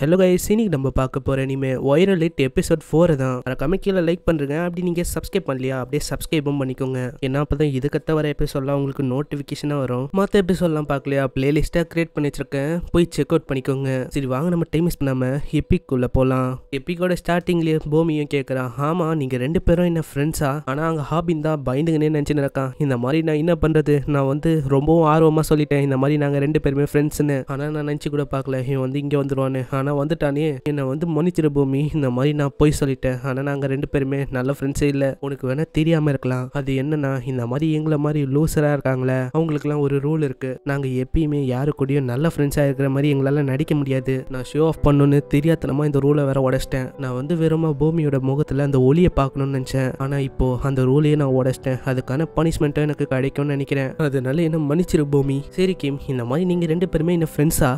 hello guys இன்னைக்கு நம்ம பார்க்க போகிற இனிமே வைரல் லிட் எபிசோட் ஃபோர் தான் மறக்காம கீழே லைக் பண்ணுறங்க அப்படி நீங்கள் சப்ஸ்கிரைப் பண்ணலையா அப்படியே சப்ஸ்கிரைபும் பண்ணிக்கோங்க ஏன்னா அப்போ தான் இதுக்கத்த வர எபிசோட்லாம் உங்களுக்கு நோட்டிஃபிகேஷனாக வரும் மற்ற எபிசோட்லாம் பார்க்கலையா பிளேலிஸ்ட்டாக க்ரியேட் பண்ணி வச்சிருக்கேன் போய் செக் அவுட் பண்ணிக்கோங்க சரி வாங்க நம்ம டைம் மிஸ் பண்ணாமல் எப்பிக்குள்ளே போகலாம் எப்பிக்கோட ஸ்டார்டிங்லேயே பூமியும் கேட்குறான் ஆமாம் நீங்கள் ரெண்டு பேரும் என்ன ஃப்ரெண்ட்ஸா ஆனால் அங்கே ஹாபின் தான் பயந்துங்கன்னே நினச்சி நடக்கான் இந்த மாதிரி நான் என்ன பண்ணுறது நான் வந்து ரொம்பவும் ஆர்வமாக சொல்லிட்டேன் இந்த மாதிரி நாங்கள் ரெண்டு பேருமே ஃப்ரெண்ட்ஸ்னு ஆனால் நான் நினச்சி கூட பார்க்கல இவன் வந்து இங்கே வந்துடுவான்னு ஆனால் ஆனால் வந்துட்டானே என்னை வந்து மன்னிச்சிட பூமி இந்த மாதிரி நான் போய் சொல்லிட்டேன் ஆனால் நாங்கள் ரெண்டு பேருமே நல்ல ஃப்ரெண்ட்ஸே இல்லை உனக்கு வேணால் தெரியாமல் இருக்கலாம் அது என்னன்னா இந்த மாதிரி எங்களை மாதிரி லூசராக இருக்காங்களே அவங்களுக்குலாம் ஒரு ரூல் இருக்குது நாங்கள் எப்பயுமே யாரு கூடயும் நல்ல ஃப்ரெண்ட்ஸாக இருக்கிற மாதிரி எங்களால் நடிக்க முடியாது நான் ஷோ ஆஃப் பண்ணுன்னு தெரியாதனமா இந்த ரூலை வேற உடச்சிட்டேன் நான் வந்து வெறுமா பூமியோட முகத்தில் அந்த ஒளியை பார்க்கணும்னு நினச்சேன் ஆனால் இப்போது அந்த ரூலையே நான் உடச்சிட்டேன் அதுக்கான பனிஷ்மெண்ட்டும் எனக்கு கிடைக்கும்னு நினைக்கிறேன் அதனால என்ன மன்னிச்சிரு பூமி சரி கிம் இந்த மாதிரி நீங்கள் ரெண்டு பேருமே என்ன ஃப்ரெண்ட்ஸா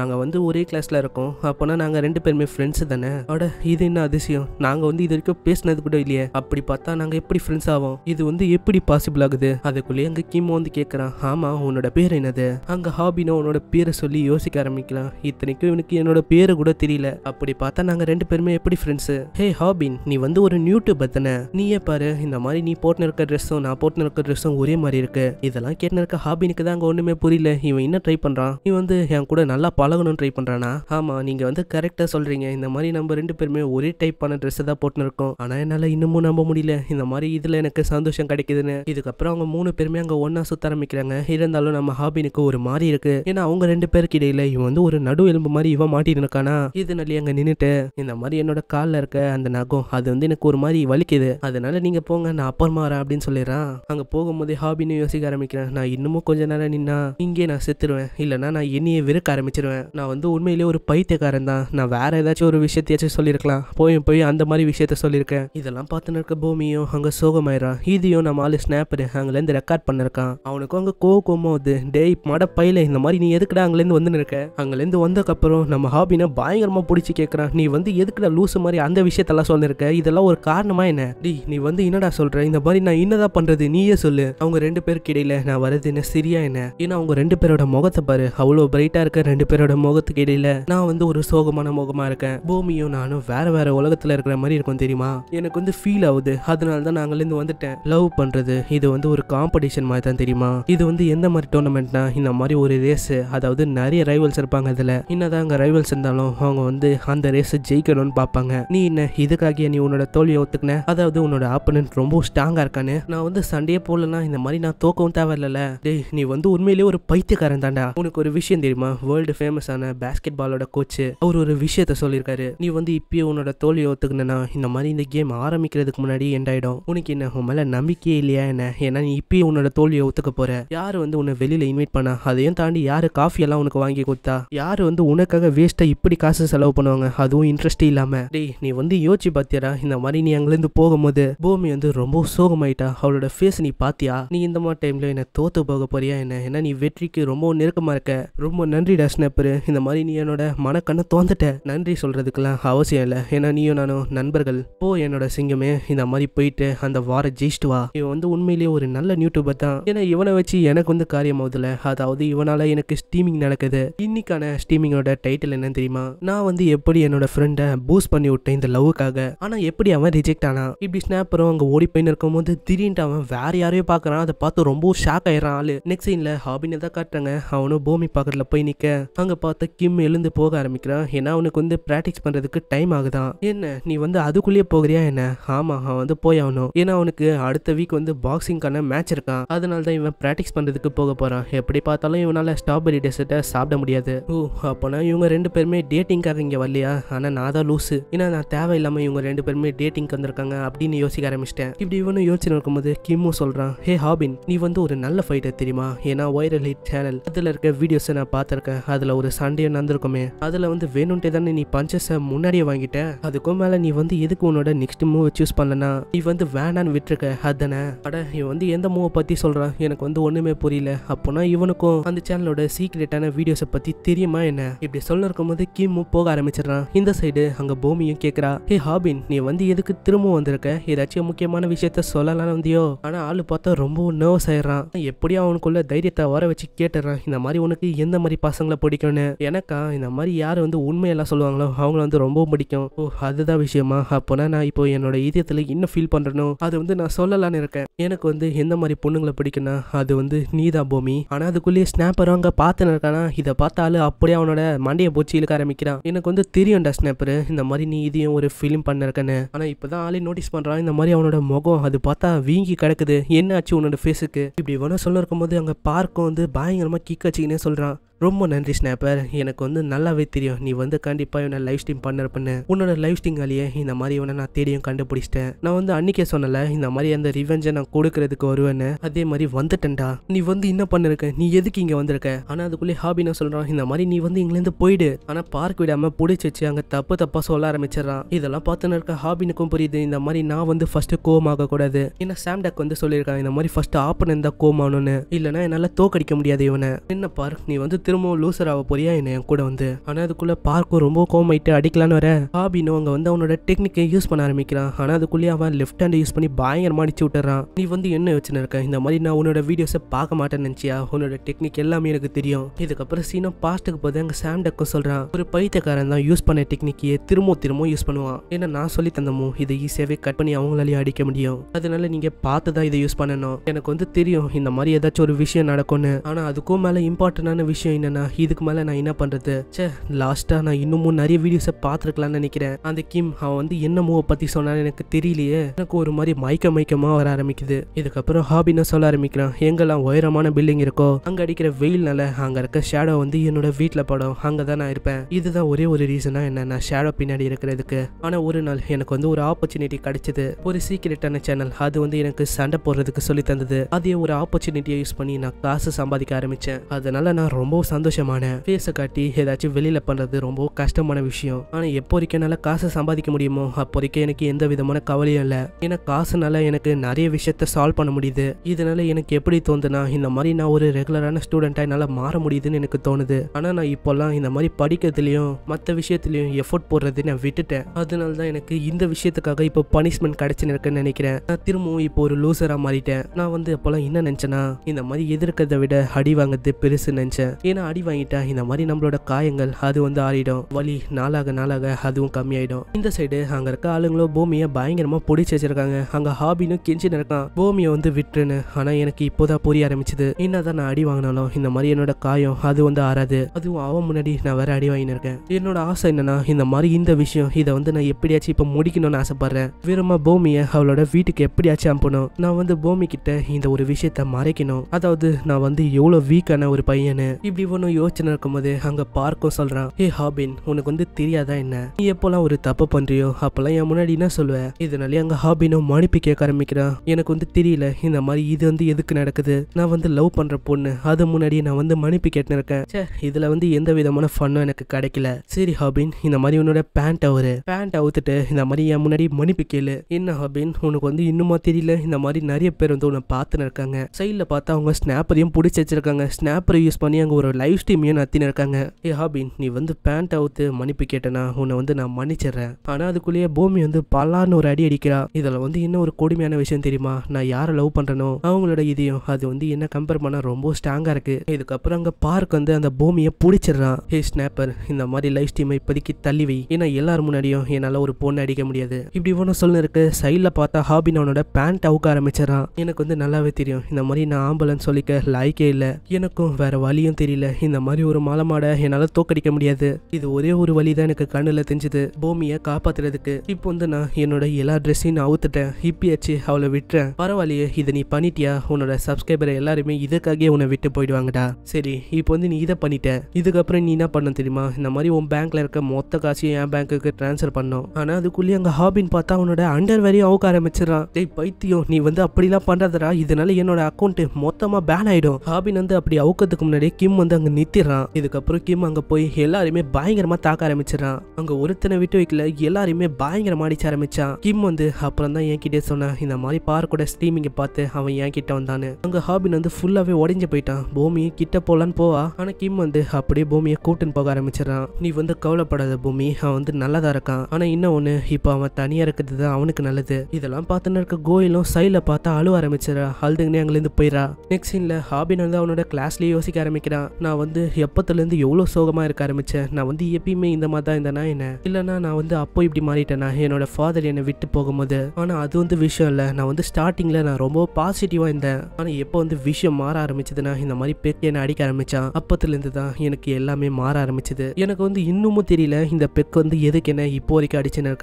நாங்கள் வந்து ஒரே கிளாஸில் இருக்கோம் அப்போனா நாங்கள் ரெண்டு பேருமே ஃப்ரெண்ட்ஸு தானே அட இது என்ன அதிசயம் நாங்கள் வந்து இது வரைக்கும் பேசினது கூட இல்லையே அப்படி பார்த்தா நாங்கள் எப்படி ஃப்ரெண்ட்ஸ் ஆவோம் இது வந்து எப்படி பாசிபிள் ஆகுது அதுக்குள்ளேயே அங்கே கீமோ வந்து கேட்குறான் ஆமாம் உன்னோட பேர் என்னது அங்கே ஹாபினா உன்னோட பேரை சொல்லி யோசிக்க ஆரம்பிக்கலாம் இத்தனைக்கும் இவனுக்கு என்னோட பேரை கூட தெரியல அப்படி பார்த்தா நாங்கள் ரெண்டு பேருமே எப்படி ஃப்ரெண்ட்ஸு ஹே ஹாபின் நீ வந்து ஒரு நியூடியூபர் தானே நீயே பாரு இந்த மாதிரி நீ போட்டுன்னு இருக்க ட்ரெஸ்ஸும் நான் போட்டுன்னு இருக்க ட்ரெஸ்ஸும் ஒரே மாதிரி இருக்கு இதெல்லாம் கேட்டு இருக்க ஹாபினுக்கு தான் அங்கே ஒன்றுமே புரியல இவன் என்ன ட்ரை பண்ணுறான் நீ வந்து என் கூட நல்லா பழகணும்னு ட்ரை பண்ணுறானா ஆமாம் நீங்கள் வந்து கரெக்டாக சொல்கிறீங்க இந்த மாதிரி நம்ம ரெண்டு பேருமே ஒரே டைப்பான ட்ரெஸ்ஸை தான் போட்டுன்னு இருக்கோம் ஆனால் என்னால் இன்னமும் நம்ப முடியல இந்த மாதிரி இதில் எனக்கு சந்தோஷம் கிடைக்குதுன்னு இதுக்கப்புறம் அவங்க மூணு பேருமே அங்கே ஒன்றா சுத்த ஆரம்பிக்கிறாங்க இருந்தாலும் நம்ம ஹாபினுக்கு ஒரு மாதிரி இருக்கு ஏன்னா அவங்க ரெண்டு பேருக்கு இடையில இவன் வந்து ஒரு நடு எலும்பு மாதிரி இவன் மாட்டிட்டு இருக்கானா இதனாலே அங்கே நின்றுட்டு இந்த மாதிரி என்னோட காலில் இருக்க அந்த நகம் அது வந்து எனக்கு ஒரு மாதிரி வலிக்குது அதனால நீங்கள் போங்க நான் அப்புறமா வரேன் அப்படின்னு சொல்லிடுறான் அங்கே போகும்போதே ஹாபின்னு யோசிக்க ஆரம்பிக்கிறேன் நான் இன்னமும் கொஞ்ச நேரம் நின்னா இங்கே நான் செத்துருவேன் இல்லைனா நான் என்னையே வெறுக்க ஆரம்பிச்சிருவேன் நான் வந்து உண்மையிலேயே ஒரு பைத்திய பைத்தியக்காரன் தான் நான் வேற ஏதாச்சும் ஒரு விஷயத்தையாச்சும் சொல்லியிருக்கலாம் போய் போய் அந்த மாதிரி விஷயத்த சொல்லியிருக்கேன் இதெல்லாம் பார்த்துன்னு இருக்க பூமியும் அங்கே சோகமாயிரான் இதையும் நம்ம ஆள் ஸ்னாப்பரு அங்கேருந்து ரெக்கார்ட் பண்ணிருக்கான் அவனுக்கும் அங்கே கோ கோமாவது டேய் மட பையில இந்த மாதிரி நீ எதுக்குடா அங்கேருந்து வந்து இருக்க அங்கேருந்து வந்ததுக்கப்புறம் நம்ம ஹாபினா பயங்கரமாக பிடிச்சி கேட்குறான் நீ வந்து எதுக்குடா லூசு மாதிரி அந்த விஷயத்தெல்லாம் சொல்லிருக்க இதெல்லாம் ஒரு காரணமா என்ன டி நீ வந்து என்னடா சொல்கிற இந்த மாதிரி நான் என்னதான் பண்ணுறது நீயே சொல்லு அவங்க ரெண்டு பேருக்கு இடையில நான் வர்றது என்ன சரியா என்ன ஏன்னா அவங்க ரெண்டு பேரோட முகத்தை பாரு அவ்வளோ பிரைட்டாக இருக்க ரெண்டு பேரோட முகத்துக்கு இடையில நான் வந்து ஒரு சோகமான முகமா இருக்கேன் பூமியும் நானும் வேற வேற உலகத்தில் இருக்கிற மாதிரி இருக்கும் தெரியுமா எனக்கு வந்து ஃபீல் ஆகுது அதனால தான் இருந்து வந்துட்டேன் லவ் பண்ணுறது இது வந்து ஒரு காம்படிஷன் மாதிரி தான் தெரியுமா இது வந்து எந்த மாதிரி டோர்னமெண்ட்னா இந்த மாதிரி ஒரு ரேஸ் அதாவது நிறைய ரைவல்ஸ் இருப்பாங்க இதில் என்னதான் அங்கே ரைவல்ஸ் இருந்தாலும் அவங்க வந்து அந்த ரேஸ் ஜெயிக்கணும்னு பார்ப்பாங்க நீ என்ன இதுக்காக நீ உன்னோட தோல்வியை ஒத்துக்கின அதாவது உன்னோட ஆப்பனன்ட் ரொம்ப ஸ்ட்ராங்காக இருக்கானு நான் வந்து சண்டையே போடலன்னா இந்த மாதிரி நான் தோக்கவும் தேவையில்ல டேய் நீ வந்து உண்மையிலேயே ஒரு பைத்தியக்காரன் தாண்டா உனக்கு ஒரு விஷயம் தெரியுமா வேர்ல்டு ஃபேமஸான பேஸ்கெட் பாலோட கோச் ஆரம்பிச்சு அவர் ஒரு விஷயத்த சொல்லியிருக்காரு நீ வந்து இப்பயே உன்னோட தோல்வி ஒத்துக்கணும்னா இந்த மாதிரி இந்த கேம் ஆரம்பிக்கிறதுக்கு முன்னாடி எண்ட் ஆயிடும் உனக்கு என்ன உன் மேல நம்பிக்கையே இல்லையா என்ன ஏன்னா நீ இப்பயே உன்னோட தோல்வியை ஒத்துக்க போற யார் வந்து உன்னை வெளியில இன்வைட் பண்ணா அதையும் தாண்டி யாரு காஃபி எல்லாம் உனக்கு வாங்கி கொடுத்தா யாரு வந்து உனக்காக வேஸ்டா இப்படி காசு செலவு பண்ணுவாங்க அதுவும் இன்ட்ரெஸ்ட் இல்லாம டேய் நீ வந்து யோசிச்சு பாத்தியடா இந்த மாதிரி நீ அங்கேருந்து போகும்போது பூமி வந்து ரொம்ப சோகமாயிட்டா அவளோட ஃபேஸ் நீ பாத்தியா நீ இந்த மாதிரி டைம்ல என்ன தோற்று போக போறியா என்ன ஏன்னா நீ வெற்றிக்கு ரொம்ப நெருக்கமா இருக்க ரொம்ப நன்றி டாஸ்னப்பரு இந்த மாதிரி நீ என்னோட மன ஆனால் கண்ணை தோந்துட்டேன் நன்றி சொல்றதுக்குலாம் அவசியம் இல்லை ஏன்னா நீயும் நானும் நண்பர்கள் போ என்னோட சிங்கமே இந்த மாதிரி போயிட்டு அந்த வார ஜெயிச்சிட்டு வா இவன் வந்து உண்மையிலேயே ஒரு நல்ல யூடியூபர் தான் ஏன்னா இவனை வச்சு எனக்கு வந்து காரியம் ஆகுதுல அதாவது இவனால எனக்கு ஸ்டீமிங் நடக்குது இன்னைக்கான ஸ்டீமிங்கோட டைட்டில் என்னன்னு தெரியுமா நான் வந்து எப்படி என்னோட ஃப்ரெண்டை பூஸ்ட் பண்ணி விட்டேன் இந்த லவ்வுக்காக ஆனால் எப்படி அவன் ரிஜெக்ட் ஆனான் இப்படி ஸ்னாப்பரும் அங்கே ஓடி இருக்கும் போது திடீர்னு அவன் வேற யாரையோ பாக்குறான் அதை பார்த்து ரொம்ப ஷாக் ஆயிடறான் ஆளு நெக்ஸ்ட் சீனில் ஹாபின்னு தான் காட்டுறாங்க அவனும் பூமி பாக்கறதுல போய் நிற்க அங்கே பார்த்து கிம் எழுந்து போக ஆரம்பிக்கிறான் ஏன்னா அவனுக்கு வந்து ப்ராக்டிஸ் பண்ணுறதுக்கு டைம் ஆகுதான் என்ன நீ வந்து அதுக்குள்ளேயே போகிறியா என்ன ஆமாம் அவன் வந்து போய் ஆகணும் ஏன்னா அவனுக்கு அடுத்த வீக் வந்து பாக்ஸிங்க்கான மேட்ச் இருக்கான் அதனால தான் இவன் ப்ராக்டிஸ் பண்ணுறதுக்கு போக போகிறான் எப்படி பார்த்தாலும் இவனால் ஸ்ட்ராபெரி டெசர்ட்டை சாப்பிட முடியாது ஓ அப்போனா இவங்க ரெண்டு பேருமே டேட்டிங்காக இங்கே வரலையா ஆனால் நான் தான் லூஸு ஏன்னா நான் தேவையில்லாமல் இவங்க ரெண்டு பேருமே டேட்டிங்க்கு வந்திருக்காங்க அப்படின்னு யோசிக்க ஆரம்பிச்சிட்டேன் இப்படி இவனும் யோசிச்சு இருக்கும்போது கிம்மும் சொல்கிறான் ஹே ஹாபின் நீ வந்து ஒரு நல்ல ஃபைட்டர் தெரியுமா ஏன்னா வைரல் ஹிட் சேனல் அதில் இருக்க வீடியோஸை நான் பார்த்துருக்கேன் அதில் ஒரு சண்டையும் நடந்திருக்குமே அதில் அதில் வந்து வேணும்ட்டே தானே நீ பஞ்சஸை முன்னாடியே வாங்கிட்ட அதுக்கும் மேலே நீ வந்து எதுக்கு உன்னோட நெக்ஸ்ட் மூவ் சூஸ் பண்ணலனா நீ வந்து வேணான்னு விட்டுருக்க அதானே அட இவன் வந்து எந்த மூவை பற்றி சொல்கிறான் எனக்கு வந்து ஒன்றுமே புரியல அப்போனா இவனுக்கும் அந்த சேனலோட சீக்ரெட்டான வீடியோஸை பற்றி தெரியுமா என்ன இப்படி சொல்ல போது கிம்மு போக ஆரம்பிச்சிடறான் இந்த சைடு அங்கே பூமியும் கேட்குறா ஹே ஹாபின் நீ வந்து எதுக்கு திரும்ப வந்திருக்க ஏதாச்சும் முக்கியமான விஷயத்த சொல்லலாம்னு வந்தியோ ஆனால் ஆள் பார்த்தா ரொம்பவும் நர்வஸ் ஆயிடுறான் எப்படியும் அவனுக்குள்ள தைரியத்தை வர வச்சு கேட்டுறான் இந்த மாதிரி உனக்கு எந்த மாதிரி பசங்களை பிடிக்கும்னு எனக்கா இந்த மாதிரி யார் வந்து உண்மையெல்லாம் சொல்லுவாங்களோ அவங்கள வந்து ரொம்ப பிடிக்கும் ஓ அதுதான் விஷயமா அப்போனா நான் இப்போ என்னோட இதயத்தில் என்ன ஃபீல் பண்ணுறனோ அது வந்து நான் சொல்லலான்னு இருக்கேன் எனக்கு வந்து எந்த மாதிரி பொண்ணுங்களை பிடிக்குன்னா அது வந்து நீதா பூமி ஆனால் அதுக்குள்ளேயே ஸ்னாப்பர் அவங்க பார்த்துன்னு இருக்கானா இதை பார்த்தாலும் அப்படியே அவனோட மண்டையை போச்சு இழுக்க ஆரம்பிக்கிறான் எனக்கு வந்து தெரியும்டா ஸ்னாப்பர் இந்த மாதிரி நீ இதையும் ஒரு ஃபிலிம் பண்ணிருக்கேன்னு ஆனால் இப்போ தான் ஆளே நோட்டீஸ் பண்ணுறான் இந்த மாதிரி அவனோட முகம் அது பார்த்தா வீங்கி கிடக்குது என்ன ஆச்சு உன்னோட ஃபேஸுக்கு இப்படி வேணும் சொல்ல இருக்கும்போது அங்கே பார்க்கும் வந்து பயங்கரமாக கிக் சொல்கிறான் ரொம்ப நன்றி ஸ்னாப்பர் எனக்கு வந்து நல்லாவே தெரியும் நீ வந்து கண்டிப்பாக இவனை லைவ் ஸ்ட்ரீம் பண்ணப்பண்ணு உன்னோட லைவ் ஸ்ட்ரீம் அழியே இந்த மாதிரி இவனை நான் தேடியும் கண்டுபிடிச்சிட்டேன் நான் வந்து அன்னிக்கே சொன்னல இந்த மாதிரி அந்த ரிவெஞ்சை நான் கொடுக்கறதுக்கு வருவேன்னு அதே மாதிரி வந்துட்டேன்டா நீ வந்து என்ன பண்ணிருக்க நீ எதுக்கு இங்கே வந்திருக்க ஆனால் அதுக்குள்ளே ஹாபி நான் சொல்கிறான் இந்த மாதிரி நீ வந்து இங்கேருந்து போயிடு ஆனால் பார்க் விடாமல் வச்சு அங்கே தப்பு தப்பாக சொல்ல ஆரம்பிச்சிடறான் இதெல்லாம் பார்த்துன்னு இருக்க ஹாபினுக்கும் புரியுது இந்த மாதிரி நான் வந்து ஃபஸ்ட்டு கோவமாக கூடாது ஏன்னா சாம்டாக் வந்து சொல்லியிருக்கான் இந்த மாதிரி ஃபஸ்ட்டு ஆப்பன் இருந்தால் கோமானு இல்லைன்னா என்னால் தோக்கடிக்க முடியாது இவனை என்ன பார்க் நீ வந்து திரும்பவும் லூசர் ஆக போறியா என்ன என் கூட வந்து ஆனால் அதுக்குள்ளே பார்க்கும் ரொம்ப கோமாயிட்டு அடிக்கலான்னு வர ஹாபினோ அங்கே வந்து அவனோட டெக்னிக்கை யூஸ் பண்ண ஆரம்பிக்கிறான் ஆனால் அதுக்குள்ளேயே அவன் லெஃப்ட் ஹேண்ட் யூஸ் பண்ணி பயங்கரமாக அடிச்சு விட்டுறான் நீ வந்து என்ன யோசனை இருக்க இந்த மாதிரி நான் உன்னோட வீடியோஸை பார்க்க மாட்டேன்னு நினைச்சியா உன்னோட டெக்னிக் எல்லாமே எனக்கு தெரியும் இதுக்கப்புறம் சீனா பாஸ்ட்டுக்கு போது அங்கே சாம் டக்கு சொல்கிறான் ஒரு பைத்தியக்காரன் தான் யூஸ் பண்ண டெக்னிக்கையே திரும்ப திரும்ப யூஸ் பண்ணுவான் ஏன்னா நான் சொல்லி தந்தமோ இதை ஈஸியாகவே கட் பண்ணி அவங்களாலேயே அடிக்க முடியும் அதனால நீங்கள் பார்த்து தான் இதை யூஸ் பண்ணணும் எனக்கு வந்து தெரியும் இந்த மாதிரி ஏதாச்சும் ஒரு விஷயம் நடக்கும்னு ஆனால் அதுக்கும் மேலே இம்பார்ட்டண்டான விஷயம் என்னன்னா இதுக்கு மேல நான் என்ன பண்றது சே லாஸ்ட்டாக நான் இன்னமும் நிறைய வீடியோஸை பார்த்துருக்கலாம்னு நினைக்கிறேன் அந்த கிம் அவன் வந்து என்ன மூவை பற்றி சொன்னான்னு எனக்கு தெரியலையே எனக்கு ஒரு மாதிரி மயக்க மயக்கமாக வர ஆரம்பிக்குது இதுக்கப்புறம் ஹாபின்னு சொல்ல ஆரம்பிக்கிறான் எங்கெல்லாம் உயரமான பில்டிங் இருக்கோ அங்க அடிக்கிற வெயில்னால அங்கே இருக்க ஷேடோ வந்து என்னோட வீட்டில் படம் அங்கே நான் இருப்பேன் இதுதான் ஒரே ஒரு ரீசனா என்ன நான் ஷேடோ பின்னாடி இருக்கிறதுக்கு ஆனால் ஒரு நாள் எனக்கு வந்து ஒரு ஆப்பர்ச்சுனிட்டி கிடைச்சது ஒரு சீக்கிரட்டான சேனல் அது வந்து எனக்கு சண்டை போடுறதுக்கு சொல்லி தந்தது அதே ஒரு ஆப்பர்ச்சுனிட்டியை யூஸ் பண்ணி நான் காசு சம்பாதிக்க ஆரம்பித்தேன் அதனால நான் ரொம்ப சந்தோஷமான ஃபேஸை காட்டி ஏதாச்சும் வெளியில் பண்ணுறது ரொம்ப கஷ்டமான விஷயம் ஆனால் எப்போதைக்கு என்னால் காசை சம்பாதிக்க முடியுமோ அப்போதைக்கு எனக்கு எந்த விதமான கவலையும் இல்லை ஏன்னா காசுனால எனக்கு நிறைய விஷயத்த சால்வ் பண்ண முடியுது இதனால எனக்கு எப்படி தோணுதுன்னா இந்த மாதிரி நான் ஒரு ரெகுலரான ஸ்டூடெண்ட்டாக என்னால் மாற முடியுதுன்னு எனக்கு தோணுது ஆனால் நான் இப்போல்லாம் இந்த மாதிரி படிக்கிறதுலையும் மற்ற விஷயத்துலையும் எஃபோர்ட் போடுறது நான் விட்டுட்டேன் அதனால தான் எனக்கு இந்த விஷயத்துக்காக இப்போ பனிஷ்மெண்ட் கிடைச்சுன்னு இருக்குன்னு நினைக்கிறேன் நான் திரும்பவும் இப்போ ஒரு லூசராக மாறிட்டேன் நான் வந்து அப்போல்லாம் என்ன நினச்சேன்னா இந்த மாதிரி எதிர்க்கிறத விட அடி வாங்குறது பெருசு நினச்சேன் எத்தனை அடி வாங்கிட்டா இந்த மாதிரி நம்மளோட காயங்கள் அது வந்து ஆறிடும் வலி நாளாக நாளாக அதுவும் கம்மியாயிடும் இந்த சைடு அங்கே இருக்க ஆளுங்களும் பூமியை பயங்கரமாக பிடிச்சி வச்சிருக்காங்க அங்கே ஹாபின்னு கெஞ்சி நடக்கான் பூமியை வந்து விட்டுருன்னு ஆனால் எனக்கு இப்போதான் புரிய ஆரம்பிச்சது என்னதான் நான் அடி வாங்கினாலும் இந்த மாதிரி என்னோட காயம் அது வந்து ஆறாது அதுவும் அவன் முன்னாடி நான் வேற அடி வாங்கினிருக்கேன் என்னோட ஆசை என்னன்னா இந்த மாதிரி இந்த விஷயம் இதை வந்து நான் எப்படியாச்சும் இப்போ முடிக்கணும்னு ஆசைப்படுறேன் வீரமா பூமியை அவளோட வீட்டுக்கு எப்படியாச்சும் அனுப்பணும் நான் வந்து பூமி கிட்ட இந்த ஒரு விஷயத்த மறைக்கணும் அதாவது நான் வந்து எவ்வளோ வீக்கான ஒரு பையனு இப்படி இவனும் யோசனை போது அங்க பார்க்கும் சொல்றான் ஏ ஹாபின் உனக்கு வந்து தெரியாதா என்ன நீ எப்போல்லாம் ஒரு தப்பு பண்றியோ அப்பெல்லாம் என் முன்னாடி என்ன சொல்லுவேன் இதனாலே அங்க ஹாபினும் மன்னிப்பு கேட்க ஆரம்பிக்கிறான் எனக்கு வந்து தெரியல இந்த மாதிரி இது வந்து எதுக்கு நடக்குது நான் வந்து லவ் பண்ற பொண்ணு அது முன்னாடி நான் வந்து மன்னிப்பு கேட்டுன்னு இருக்கேன் சே இதுல வந்து எந்த விதமான ஃபன்னும் எனக்கு கிடைக்கல சரி ஹாபின் இந்த மாதிரி உன்னோட பேண்ட் அவரு பேண்ட் அவுத்துட்டு இந்த மாதிரி என் முன்னாடி மன்னிப்பு கேளு என்ன ஹாபின் உனக்கு வந்து இன்னுமா தெரியல இந்த மாதிரி நிறைய பேர் வந்து உன்னை பாத்துன்னு இருக்காங்க சைட்ல பார்த்தா அவங்க ஸ்னாப்பரையும் பிடிச்சி வச்சிருக்காங்க ஸ்னாப்பரை யூஸ் பண்ணி அங்க ஒரு அவரோட லைவ் ஸ்ட்ரீமையும் நத்தின்னு இருக்காங்க ஏ ஹாபின் நீ வந்து பேண்ட் அவுத்து மன்னிப்பு கேட்டனா உன்னை வந்து நான் மன்னிச்சிடுறேன் ஆனால் அதுக்குள்ளேயே பூமி வந்து பல்லார்னு ஒரு அடி அடிக்கிறா இதில் வந்து இன்னும் ஒரு கொடுமையான விஷயம் தெரியுமா நான் யாரை லவ் பண்ணுறனோ அவங்களோட இதையும் அது வந்து என்ன கம்பேர் பண்ணால் ரொம்ப ஸ்ட்ராங்காக இருக்குது இதுக்கப்புறம் அங்கே பார்க் வந்து அந்த பூமியை பிடிச்சிடுறான் ஹே ஸ்னாப்பர் இந்த மாதிரி லைஃப் ஸ்ட்ரீமை இப்போதைக்கு தள்ளி வை ஏன்னா எல்லாரும் முன்னாடியும் என்னால் ஒரு பொண்ணு அடிக்க முடியாது இப்படி ஒன்று சொல்ல இருக்கு சைடில் பார்த்தா ஹாபின் அவனோட பேண்ட் அவுக்க ஆரம்பிச்சிடறான் எனக்கு வந்து நல்லாவே தெரியும் இந்த மாதிரி நான் ஆம்புலன்ஸ் சொல்லிக்க லாய்க்கே இல்லை எனக்கும் வேற வழியும் தெரியல முடியல இந்த மாதிரி ஒரு மாலை மாடை என்னால் தோக்கடிக்க முடியாது இது ஒரே ஒரு வழி தான் எனக்கு கண்ணுல தெரிஞ்சுது பூமியை காப்பாத்துறதுக்கு இப்போ வந்து நான் என்னோட எல்லா ட்ரெஸ்ஸையும் நான் அவுத்துட்டேன் இப்பயாச்சு அவளை விட்டுறேன் பரவாயில்லையே இதை நீ பண்ணிட்டியா உன்னோட சப்ஸ்கிரைபரை எல்லாருமே இதுக்காகவே உன்னை விட்டு போயிடுவாங்கடா சரி இப்போ வந்து நீ இதை பண்ணிட்டேன் இதுக்கப்புறம் நீ என்ன பண்ண தெரியுமா இந்த மாதிரி உன் பேங்க்ல இருக்க மொத்த காசையும் என் பேங்க்குக்கு ட்ரான்ஸ்ஃபர் பண்ணோம் ஆனால் அதுக்குள்ளேயே அங்கே ஹாபின்னு பார்த்தா அவனோட அண்டர் வேறையும் அவுக்க ஆரம்பிச்சிடறான் டேய் பைத்தியம் நீ வந்து அப்படிலாம் பண்ணுறதடா இதனால என்னோட அக்கௌண்ட் மொத்தமாக பேன் ஆயிடும் ஹாபின் வந்து அப்படி அவுக்கிறதுக்கு முன்னாடி கிம் வந்து வந்து அங்கே நிறுத்திடுறான் இதுக்கப்புறம் கிம் அங்கே போய் எல்லாருமே பயங்கரமாக தாக்க ஆரம்பிச்சிடறான் அங்கே ஒருத்தனை விட்டு வைக்கல எல்லாருமே பயங்கரமாக அடிச்ச ஆரம்பிச்சான் கிம் வந்து அப்புறம் தான் என்கிட்டே சொன்னேன் இந்த மாதிரி பார்க்கோட ஸ்ட்ரீமிங்கை பார்த்து அவன் என் கிட்ட வந்தான்னு அங்க ஹாபின் வந்து ஃபுல்லாகவே உடஞ்சு போயிட்டான் பூமி கிட்ட போகலான்னு போவா ஆனால் கிம் வந்து அப்படியே பூமியை கூட்டுன்னு போக ஆரம்பிச்சிடறான் நீ வந்து கவலைப்படாத பூமி அவன் வந்து நல்லதா இருக்கான் ஆனா இன்னும் ஒண்ணு இப்போ அவன் தனியா இருக்கிறது தான் அவனுக்கு நல்லது இதெல்லாம் பார்த்துன்னு இருக்க கோயிலும் சைல பார்த்தா அழுவ ஆரம்பிச்சிடா அழுதுங்கன்னு அங்கிலிருந்து போயிடா நெக்ஸ்ட் சீன்ல ஹாபின் வந்து அவனோட கிளாஸ்லயே யோசிக்க ஆரம்பிக்கிறான் நான் வந்து எப்பத்துலேருந்து எவ்வளோ சோகமாக இருக்க ஆரம்பித்தேன் நான் வந்து எப்பயுமே இந்த மாதிரி தான் இருந்தேனா என்ன இல்லைனா நான் வந்து அப்போ இப்படி மாறிட்டேனா என்னோட ஃபாதர் என்னை விட்டு போகும்போது ஆனால் அது வந்து விஷயம் இல்லை நான் வந்து ஸ்டார்டிங்கில் நான் ரொம்ப பாசிட்டிவாக இருந்தேன் ஆனால் எப்போ வந்து விஷயம் மாற ஆரம்பிச்சதுன்னா இந்த மாதிரி பெக் என்னை அடிக்க ஆரம்பித்தான் அப்பத்துலேருந்து தான் எனக்கு எல்லாமே மாற ஆரம்பிச்சது எனக்கு வந்து இன்னமும் தெரியல இந்த பெக் வந்து எதுக்கு என்ன இப்போ வரைக்கும் அடிச்சுன்னு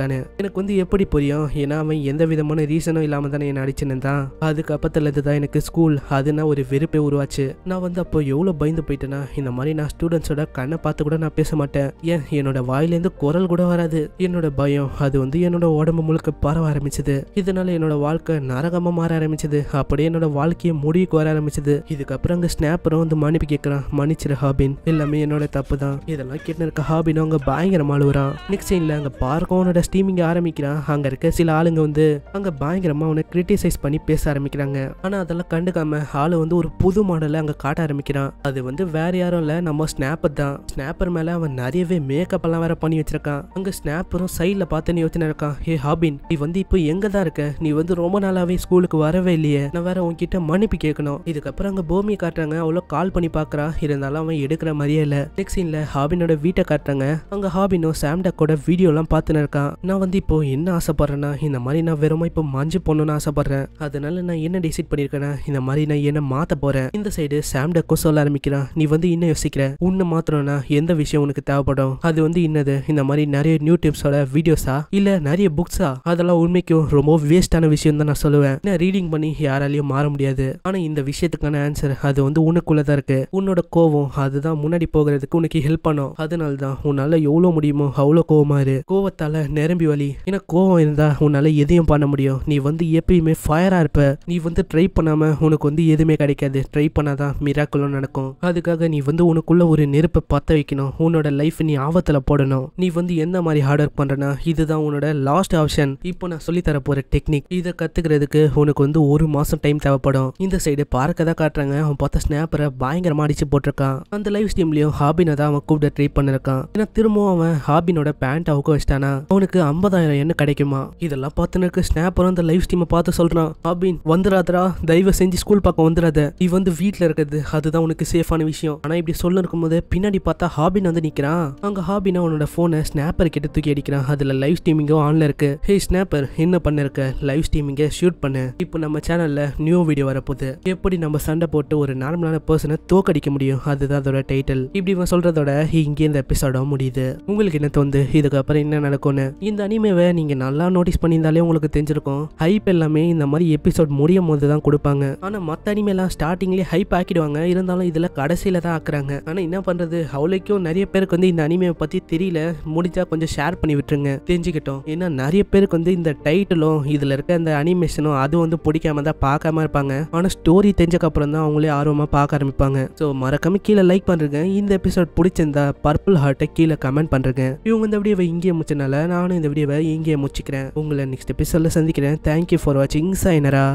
எனக்கு வந்து எப்படி புரியும் ஏன்னா அவன் எந்த விதமான ரீசனும் இல்லாமல் தானே என்ன அடிச்சுன்னு தான் அதுக்கு அப்பத்துலேருந்து தான் எனக்கு ஸ்கூல் அதுனா ஒரு வெறுப்பே உருவாச்சு நான் வந்து அப்போ எவ்வளோ பயந்து போயிட்டேன் ஆகிட்டேன்னா இந்த மாதிரி நான் ஸ்டூடெண்ட்ஸோட கண்ணை பார்த்து கூட நான் பேச மாட்டேன் ஏன் என்னோட வாயிலேருந்து குரல் கூட வராது என்னோட பயம் அது வந்து என்னோட உடம்பு முழுக்க பரவ ஆரம்பிச்சது இதனால என்னோட வாழ்க்கை நரகமாக மாற ஆரம்பிச்சது அப்படியே என்னோட வாழ்க்கையை முடிவுக்கு வர ஆரம்பிச்சது இதுக்கப்புறம் அங்கே ஸ்னாப்பரும் வந்து மன்னிப்பு கேட்குறான் மன்னிச்சிரு ஹாபின் எல்லாமே என்னோட தப்பு தான் இதெல்லாம் கேட்டு இருக்க ஹாபின் அவங்க பயங்கரமாக அழுகுறான் நெக்ஸ்ட் சீனில் அங்கே பார்க்கவனோட ஸ்டீமிங் ஆரம்பிக்கிறான் அங்கே இருக்க சில ஆளுங்க வந்து அங்கே பயங்கரமாக அவனை கிரிட்டிசைஸ் பண்ணி பேச ஆரம்பிக்கிறாங்க ஆனால் அதெல்லாம் கண்டுக்காம ஆளு வந்து ஒரு புது மாடலை அங்கே காட்ட ஆரம்பிக்கிறான் அது வந்து வேறு யாரும் இல்லை நம்ம ஸ்னாப்பர் தான் ஸ்னாப்பர் மேலே அவன் நிறையவே மேக்கப்பெல்லாம் வேற பண்ணி வச்சிருக்கான் அங்கே ஸ்னாப்பரும் சைடில் பார்த்து நீ யோசனை இருக்கான் ஹே ஹாபின் நீ வந்து இப்போ எங்கே தான் இருக்க நீ வந்து ரொம்ப நாளாகவே ஸ்கூலுக்கு வரவே இல்லையே நான் வேற உன்கிட்ட மன்னிப்பு கேட்கணும் இதுக்கப்புறம் அங்கே பூமியை காட்டுறாங்க அவ்வளோ கால் பண்ணி பாக்குறா இருந்தாலும் அவன் எடுக்கிற மாதிரியே இல்லை நெக்ஸ்ட் ஹாபினோட வீட்டை காட்டுறாங்க அங்கே ஹாபினும் சாம்டாக்கோட வீடியோலாம் பார்த்துன்னு இருக்கான் நான் வந்து இப்போ என்ன ஆசைப்படுறேன்னா இந்த மாதிரி நான் வெறும இப்போ மஞ்சு போகணும்னு ஆசைப்படுறேன் அதனால நான் என்ன டிசைட் பண்ணிருக்கேன் இந்த மாதிரி நான் என்ன மாற்ற போகிறேன் இந்த சைடு சாம்டாக்கோ சொல்ல ஆரம்பிக்கிறான் நீ நீ வந்து இன்னும் யோசிக்கிற உன்னை மாத்திரம்னா எந்த விஷயம் உனக்கு தேவைப்படும் அது வந்து என்னது இந்த மாதிரி நிறைய நியூ டிப்ஸோட வீடியோஸா இல்ல நிறைய புக்ஸா அதெல்லாம் உண்மைக்கும் ரொம்ப வேஸ்டான விஷயம் தான் நான் சொல்லுவேன் நான் ரீடிங் பண்ணி யாராலையும் மாற முடியாது ஆனா இந்த விஷயத்துக்கான ஆன்சர் அது வந்து உனக்குள்ள தான் இருக்கு உன்னோட கோவம் அதுதான் முன்னாடி போகிறதுக்கு உனக்கு ஹெல்ப் பண்ணும் அதனால தான் உன்னால எவ்வளவு முடியுமோ அவ்வளோ கோவமா இரு கோவத்தால நிரம்பி வலி ஏன்னா கோவம் இருந்தா உன்னால எதையும் பண்ண முடியும் நீ வந்து எப்பயுமே ஃபயரா இருப்ப நீ வந்து ட்ரை பண்ணாம உனக்கு வந்து எதுவுமே கிடைக்காது ட்ரை பண்ணாதான் மிராக்குலம் நடக்கும் அதுக்காக அதுக்காக நீ வந்து உனக்குள்ளே ஒரு நெருப்பை பற்ற வைக்கணும் உன்னோட லைஃப் நீ ஆபத்தில் போடணும் நீ வந்து எந்த மாதிரி ஹார்ட் ஒர்க் பண்ணுறனா இதுதான் உன்னோட லாஸ்ட் ஆப்ஷன் இப்போ நான் சொல்லித்தர போகிற டெக்னிக் இதை கத்துக்கிறதுக்கு உனக்கு வந்து ஒரு மாதம் டைம் தேவைப்படும் இந்த சைடு பார்க்க தான் காட்டுறாங்க அவன் பார்த்தா ஸ்னாப்பரை பயங்கரமாக அடிச்சு போட்டிருக்கான் அந்த லைஃப் ஸ்டீம்லயும் ஹாபினை தான் அவன் கூப்பிட ட்ரீட் பண்ணிருக்கான் ஏன்னா திரும்பவும் அவன் ஹாபினோட பேண்ட் அவுக்க வச்சிட்டானா அவனுக்கு ஐம்பதாயிரம் என்ன கிடைக்குமா இதெல்லாம் பார்த்துனருக்கு ஸ்னாப்பரும் அந்த லைஃப் ஸ்டீமை பார்த்து சொல்கிறான் ஹாபின் வந்துராதரா தயவு செஞ்சு ஸ்கூல் பக்கம் வந்துடாத நீ வந்து வீட்டில் இருக்கிறது அதுதான் உனக்கு சேஃபான விஷயம் விஷயம் ஆனா இப்படி சொல்ல இருக்கும்போது பின்னாடி பார்த்தா ஹாபின் வந்து நிக்கிறான் அங்க ஹாபினா உன்னோட ஃபோனை ஸ்னாப்பர் கிட்ட தூக்கி அடிக்கிறான் அதுல லைவ் ஸ்ட்ரீமிங்கும் ஆன்ல இருக்கு ஹே ஸ்னாப்பர் என்ன இருக்க லைவ் ஸ்ட்ரீமிங்க ஷூட் பண்ணு இப்போ நம்ம சேனல்ல நியூ வீடியோ வரப்போகுது எப்படி நம்ம சண்டை போட்டு ஒரு நார்மலான பர்சனை தோக்கடிக்க முடியும் அதுதான் அதோட டைட்டில் இப்படி இவன் சொல்றதோட இங்கே இந்த எபிசோட முடியுது உங்களுக்கு என்ன தோந்து இதுக்கப்புறம் என்ன நடக்கும்னு இந்த அனிமேவை நீங்க நல்லா நோட்டீஸ் பண்ணியிருந்தாலே உங்களுக்கு தெரிஞ்சிருக்கும் ஹைப் எல்லாமே இந்த மாதிரி எபிசோட் முடியும் போது தான் கொடுப்பாங்க மத்த அனிமே அனிமேலாம் ஸ்டார்டிங்லேயே ஹைப் ஆக்கிடுவாங்க இருந்தாலும் இதுல கடைசி வரிசையில் தான் ஆக்குறாங்க ஆனால் என்ன பண்ணுறது அவளைக்கும் நிறைய பேருக்கு வந்து இந்த அனிமையை பற்றி தெரியல முடிஞ்சால் கொஞ்சம் ஷேர் பண்ணி விட்டுருங்க தெரிஞ்சுக்கிட்டோம் ஏன்னா நிறைய பேருக்கு வந்து இந்த டைட்டிலும் இதில் இருக்க இந்த அனிமேஷனும் அது வந்து பிடிக்காம தான் பார்க்காம இருப்பாங்க ஆனால் ஸ்டோரி தெரிஞ்சக்கப்புறம் தான் அவங்களே ஆர்வமாக பார்க்க ஆரம்பிப்பாங்க ஸோ மறக்காம கீழே லைக் பண்ணுறேங்க இந்த எபிசோட் பிடிச்சிருந்தா பர்பிள் ஹார்ட்டை கீழே கமெண்ட் பண்ணுறேங்க இவங்க இந்த வீடியோவை இங்கேயே முடிச்சனால நானும் இந்த வீடியோவை இங்கேயே முடிச்சிக்கிறேன் உங்களை நெக்ஸ்ட் எபிசோடில் சந்திக்கிறேன் தேங்க்யூ ஃபார் வாட்சிங் சைனரா